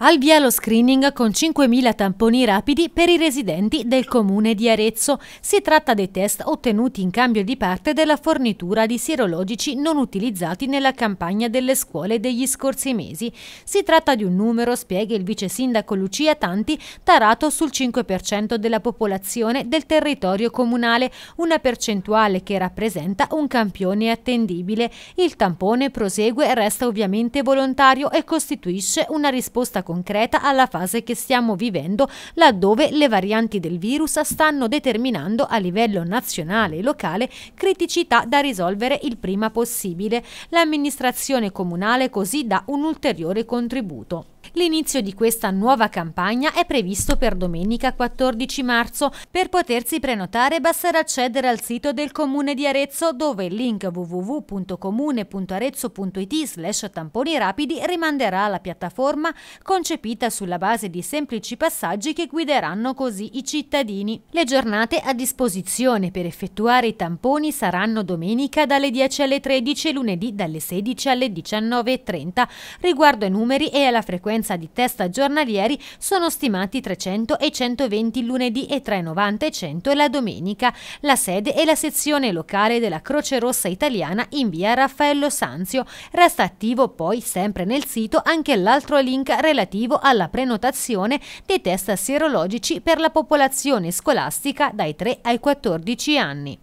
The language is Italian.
Al via lo screening con 5.000 tamponi rapidi per i residenti del comune di Arezzo. Si tratta dei test ottenuti in cambio di parte della fornitura di sierologici non utilizzati nella campagna delle scuole degli scorsi mesi. Si tratta di un numero, spiega il vice sindaco Lucia Tanti, tarato sul 5% della popolazione del territorio comunale, una percentuale che rappresenta un campione attendibile. Il tampone prosegue, resta ovviamente volontario e costituisce una risposta concreta alla fase che stiamo vivendo, laddove le varianti del virus stanno determinando a livello nazionale e locale criticità da risolvere il prima possibile. L'amministrazione comunale così dà un ulteriore contributo. L'inizio di questa nuova campagna è previsto per domenica 14 marzo. Per potersi prenotare basterà accedere al sito del Comune di Arezzo dove il link www.comune.arezzo.it slash tamponi rapidi rimanderà alla piattaforma concepita sulla base di semplici passaggi che guideranno così i cittadini. Le giornate a disposizione per effettuare i tamponi saranno domenica dalle 10 alle 13 e lunedì dalle 16 alle 19.30. Riguardo ai numeri e alla frequenza frequenza di test giornalieri sono stimati 300 e 120 lunedì e 390 e 100 la domenica. La sede è la sezione locale della Croce Rossa Italiana in via Raffaello Sanzio. Resta attivo poi sempre nel sito anche l'altro link relativo alla prenotazione dei test sierologici per la popolazione scolastica dai 3 ai 14 anni.